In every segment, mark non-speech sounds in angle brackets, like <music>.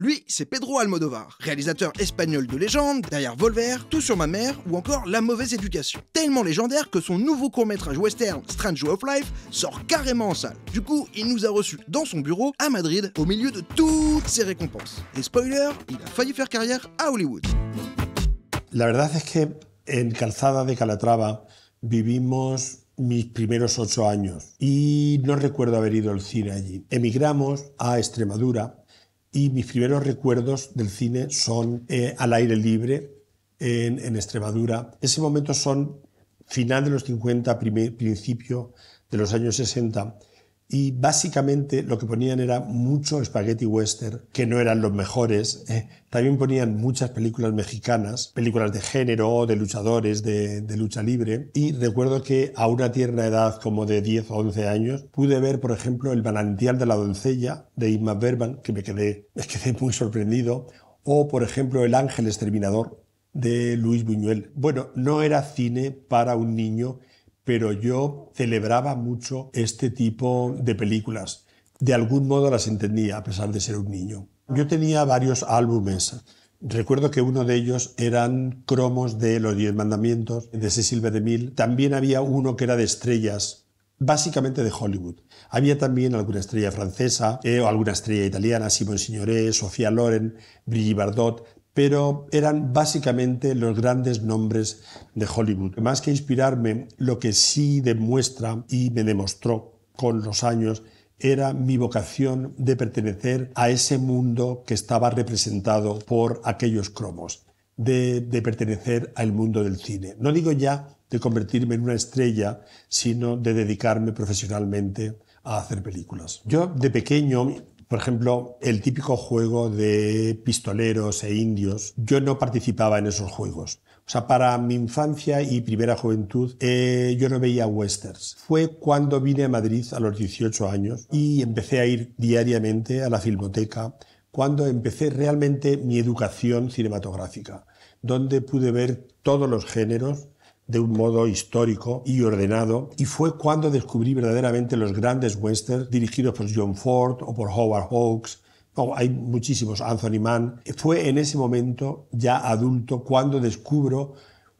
Lui, c'est Pedro Almodovar, réalisateur espagnol de légende, derrière Volver, Tout sur ma mère ou encore La mauvaise éducation. Tellement légendaire que son nouveau court-métrage western Strange Way of Life sort carrément en salle. Du coup, il nous a reçus dans son bureau à Madrid au milieu de toutes ses récompenses. Et spoiler, il a failli faire carrière à Hollywood. La verdad es que en Calzada de Calatrava vivimos mis primeros ocho años y no recuerdo haber ido al cine allí. Emigramos a Extremadura y mis primeros recuerdos del cine son eh, al aire libre en, en, Extremadura. Ese momento son final de los 50, principio de los años 60 y básicamente lo que ponían era mucho spaghetti western, que no eran los mejores. ¿eh? también ponían muchas películas mexicanas, películas de género, de luchadores, de, lucha libre. Y recuerdo que a una tierna edad como de 10 o 11 años pude ver, por ejemplo, El manantial de la Doncella de Inma Berman, que me quedé, me quedé muy sorprendido. O, por ejemplo, El Ángel Exterminador de Luis Buñuel. Bueno, no era cine para un niño pero yo celebraba mucho este tipo de películas. De algún modo las entendía, a pesar de ser un niño. Yo tenía varios álbumes. Recuerdo que uno de ellos eran cromos de Los Diez Mandamientos, de Cecil B. DeMille. También había uno que era de estrellas, básicamente de Hollywood. Había también alguna estrella francesa, eh, o alguna estrella italiana, Simon Signoret, Sofía Loren, Brigitte Bardot pero eran básicamente los grandes nombres de Hollywood. Más que inspirarme, lo que sí demuestra y me demostró con los años era mi vocación de pertenecer a ese mundo que estaba representado por aquellos cromos, de, pertenecer al mundo del cine. No digo ya de convertirme en una estrella, sino de dedicarme profesionalmente a hacer películas. Yo de pequeño por ejemplo, el típico juego de pistoleros e indios, yo no participaba en esos juegos. O sea, para mi infancia y primera juventud, eh, yo no veía westerns. Fue cuando vine a Madrid a los 18 años y empecé a ir diariamente a la filmoteca, cuando empecé realmente mi educación cinematográfica, donde pude ver todos los géneros, de un modo histórico y ordenado, y fue cuando descubrí verdaderamente los grandes westerns dirigidos por John Ford o por Howard Hawks. Oh, hay muchísimos, Anthony Mann. Fue en ese momento, ya adulto, cuando descubro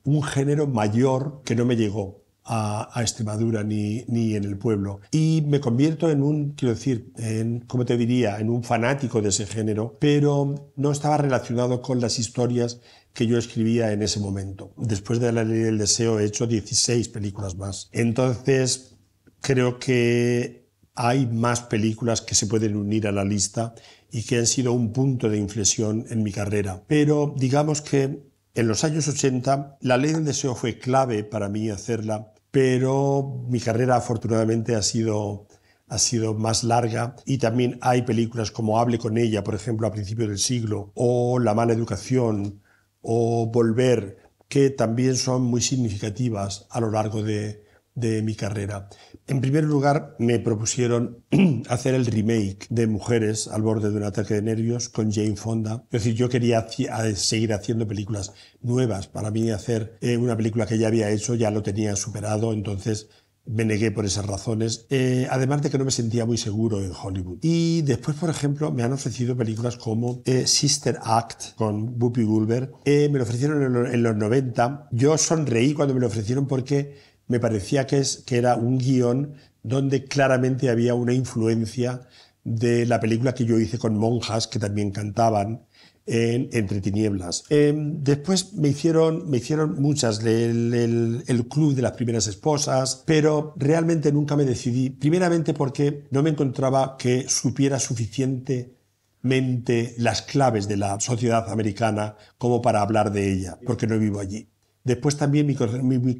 un género mayor que no me llegó a, Extremadura ni, ni, en el pueblo. Y me convierto en un, quiero decir, en, ¿cómo te diría?, en un fanático de ese género, pero no estaba relacionado con las historias que yo escribía en ese momento. Después de La Ley del Deseo he hecho 16 películas más. Entonces, creo que hay más películas que se pueden unir a la lista y que han sido un punto de inflexión en mi carrera. Pero digamos que en los años 80 La Ley del Deseo fue clave para mí hacerla, pero mi carrera afortunadamente ha sido ha sido más larga y también hay películas como Hable con ella, por ejemplo, a principios del siglo, o La mala educación, o Volver, que también son muy significativas a lo largo de, mi carrera. En primer lugar, me propusieron <clears throat> hacer el remake de Mujeres al borde de un ataque de nervios con Jane Fonda. Es decir, yo quería seguir haciendo películas nuevas. Para mí hacer eh, una película que ya había hecho ya lo tenía superado, entonces me negué por esas razones, eh, además de que no me sentía muy seguro en Hollywood. Y después, por ejemplo, me han ofrecido películas como eh, Sister Act con Whoopi Goldberg. Eh, me lo ofrecieron en, los 90. Yo sonreí cuando me lo ofrecieron porque me parecía que, que era un guión donde claramente había una influencia de la película que yo hice con monjas que también cantaban en Entre Tinieblas. Eh, después me hicieron, me hicieron muchas, el, el, Club de las Primeras Esposas, pero realmente nunca me decidí, primeramente porque no me encontraba que supiera suficientemente las claves de la sociedad americana como para hablar de ella, porque no vivo allí. Después también mi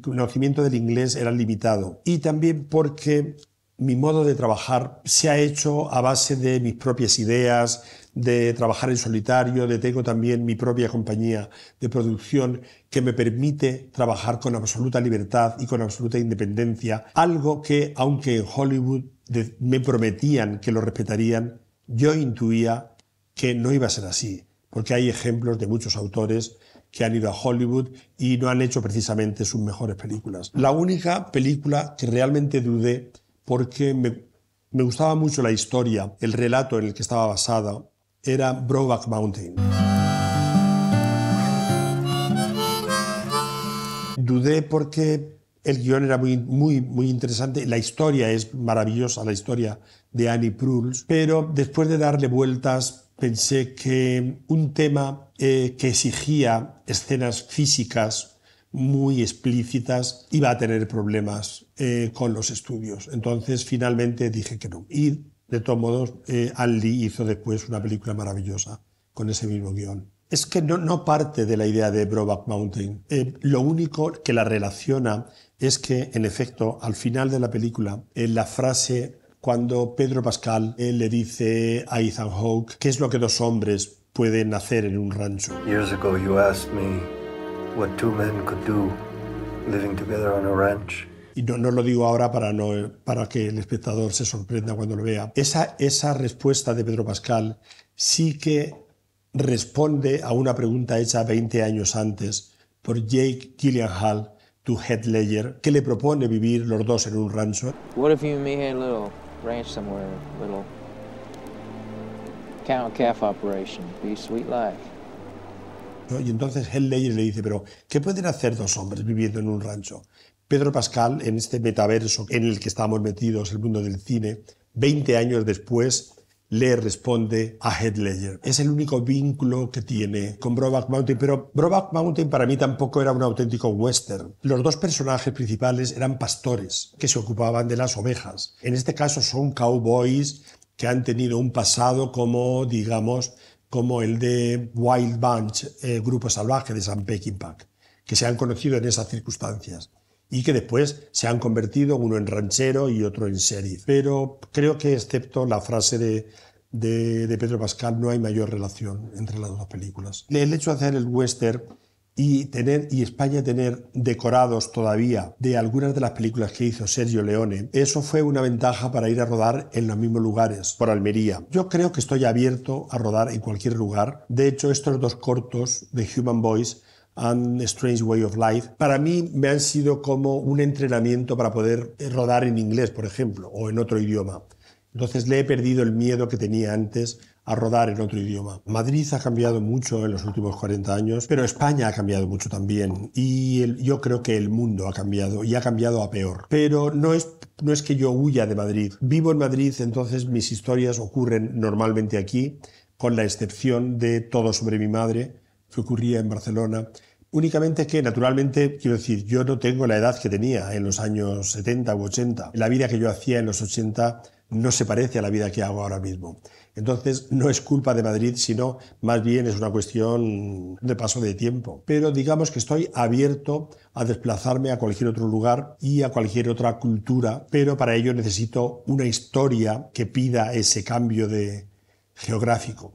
conocimiento del inglés era limitado y también porque mi modo de trabajar se ha hecho a base de mis propias ideas, de trabajar en solitario, de tengo también mi propia compañía de producción que me permite trabajar con absoluta libertad y con absoluta independencia, algo que aunque en Hollywood me prometían que lo respetarían, yo intuía que no iba a ser así, porque hay ejemplos de muchos autores que han ido a Hollywood y no han hecho precisamente sus mejores películas. La única película que realmente dudé porque me, gustaba mucho la historia, el relato en el que estaba basada era Brokeback Mountain. Dudé porque el guión era muy, muy, muy interesante, la historia es maravillosa, la historia de Annie Proulx, pero después de darle vueltas pensé que un tema eh, que exigía escenas físicas muy explícitas, iba a tener problemas eh, con los estudios. Entonces finalmente dije que no. Y de todos modos, eh, hizo después una película maravillosa con ese mismo guión. Es que no, no parte de la idea de Broback Mountain. Eh, lo único que la relaciona es que, en efecto, al final de la película, en la frase cuando Pedro Pascal eh, le dice a Ethan Hawke qué es lo que dos hombres pueden hacer en un rancho what two men could do living together on a ranch. Y no, lo digo ahora para, no, para que el espectador se sorprenda cuando lo vea. Esa, esa respuesta de Pedro Pascal sí que responde a una pregunta hecha 20 años antes por Jake Hall to Head Ledger, que le propone vivir los dos en un rancho. What if you and me had a little ranch somewhere, little cow and calf operation, be sweet life. Y entonces Head Ledger le dice, pero ¿qué pueden hacer dos hombres viviendo en un rancho? Pedro Pascal, en este metaverso en el que estamos metidos, el mundo del cine, 20 años después, le responde a Head Ledger. Es el único vínculo que tiene con Broback Mountain, pero Broback Mountain para mí tampoco era un auténtico western. Los dos personajes principales eran pastores que se ocupaban de las ovejas. En este caso son cowboys que han tenido un pasado como, digamos, como el de Wild Bunch, eh, Grupo Salvaje de San Peckinpah, que se han conocido en esas circunstancias y que después se han convertido uno en ranchero y otro en sheriff. Pero creo que excepto la frase de, de Pedro Pascal no hay mayor relación entre las dos películas. El hecho de hacer el western y, tener, y España tener decorados todavía de algunas de las películas que hizo Sergio Leone, eso fue una ventaja para ir a rodar en los mismos lugares, por Almería. Yo creo que estoy abierto a rodar en cualquier lugar. De hecho, estos dos cortos de Human Voice and Strange Way of Life, para mí me han sido como un entrenamiento para poder rodar en inglés, por ejemplo, o en otro idioma. Entonces le he perdido el miedo que tenía antes a rodar en otro idioma. Madrid ha cambiado mucho en los últimos 40 años, pero España ha cambiado mucho también y yo creo que el mundo ha cambiado y ha cambiado a peor. Pero no es, no es que yo huya de Madrid. Vivo en Madrid, entonces mis historias ocurren normalmente aquí, con la excepción de Todo sobre mi madre, que ocurría en Barcelona. Únicamente que, naturalmente, quiero decir, yo no tengo la edad que tenía en los años 70 u 80. La vida que yo hacía en los 80 no se parece a la vida que hago ahora mismo. Entonces, no es culpa de Madrid, sino más bien es una cuestión de paso de tiempo. Pero digamos que estoy abierto a desplazarme a cualquier otro lugar y a cualquier otra cultura, pero para ello necesito una historia que pida ese cambio de geográfico.